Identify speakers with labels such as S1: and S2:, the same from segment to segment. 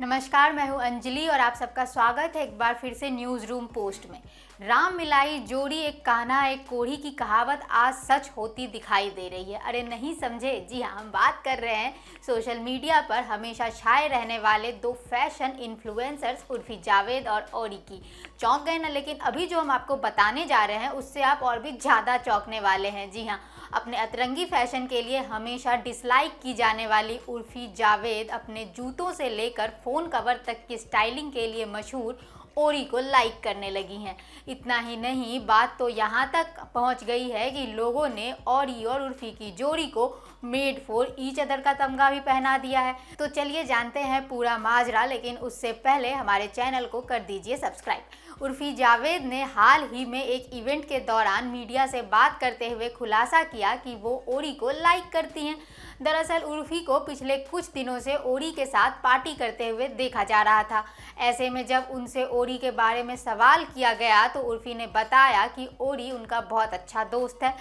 S1: नमस्कार मैं हूं अंजलि और आप सबका स्वागत है एक बार फिर से न्यूज़ रूम पोस्ट में राम मिलाई जोड़ी एक कहना एक कोढ़ी की कहावत आज सच होती दिखाई दे रही है अरे नहीं समझे जी हाँ हम बात कर रहे हैं सोशल मीडिया पर हमेशा छाए रहने वाले दो फैशन इन्फ्लुएंसर्स उर्फी जावेद और ओरी की चौंक गए ना लेकिन अभी जो हम आपको बताने जा रहे हैं उससे आप और भी ज़्यादा चौंकने वाले हैं जी हाँ अपने अतरंगी फैशन के लिए हमेशा डिसलाइक की जाने वाली उर्फी जावेद अपने जूतों से लेकर फ़ोन कवर तक की स्टाइलिंग के लिए मशहूर ओरी को लाइक करने लगी हैं इतना ही नहीं बात तो यहाँ तक पहुँच गई है कि लोगों ने ओरी और उर्फी की जोड़ी को मेड फॉर ईच अदर का तमगा भी पहना दिया है तो चलिए जानते हैं पूरा माजरा लेकिन उससे पहले हमारे चैनल को कर दीजिए सब्सक्राइब उर्फी जावेद ने हाल ही में एक इवेंट के दौरान मीडिया से बात करते हुए खुलासा किया कि वो ओरी को लाइक करती हैं दरअसल उर्फी को पिछले कुछ दिनों से ओरी के साथ पार्टी करते हुए देखा जा रहा था ऐसे में जब उनसे ओरी के बारे में सवाल किया गया तो उर्फी ने बताया कि ओरी उनका बहुत अच्छा दोस्त है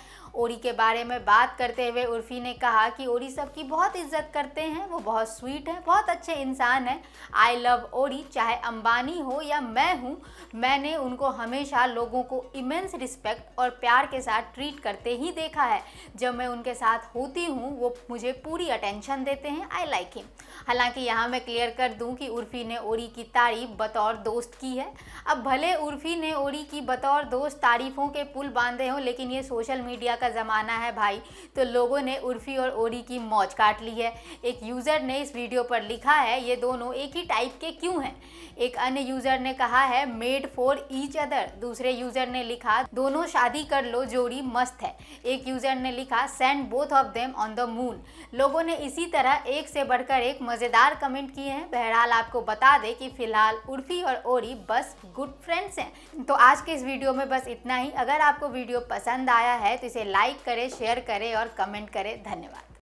S1: ओरी के बारे में बात करते हुए उर्फी ने कहा कि ओरी सबकी बहुत इज्जत करते हैं वो बहुत स्वीट हैं बहुत अच्छे इंसान हैं आई लव ओरी चाहे अंबानी हो या मैं हूँ मैं मैंने उनको हमेशा लोगों को इमेंस रिस्पेक्ट और प्यार के साथ ट्रीट करते ही देखा है जब मैं उनके साथ होती हूँ वो मुझे पूरी अटेंशन देते हैं आई लाइक हिम हालांकि यहाँ मैं क्लियर कर दूँ कि उर्फी ने ओरी की तारीफ बतौर दोस्त की है अब भले उर्फी ने ओरी की बतौर दोस्त तारीफ़ों के पुल बांधे हों लेकिन ये सोशल मीडिया का ज़माना है भाई तो लोगों ने उर्फी और ओरी की मौज काट ली है एक यूज़र ने इस वीडियो पर लिखा है ये दोनों एक ही टाइप के क्यों हैं एक अन्य यूज़र ने कहा है मेड फॉर ईच अदर दूसरे यूजर ने लिखा दोनों शादी कर लो जोड़ी मस्त है एक यूजर ने लिखा send both of them on the moon लोगों ने इसी तरह एक से बढ़कर एक मज़ेदार कमेंट किए हैं बहरहाल आपको बता दें कि फिलहाल उर्फी और ओरी बस गुड फ्रेंड्स हैं तो आज के इस वीडियो में बस इतना ही अगर आपको वीडियो पसंद आया है तो इसे लाइक करें शेयर करें और कमेंट करें धन्यवाद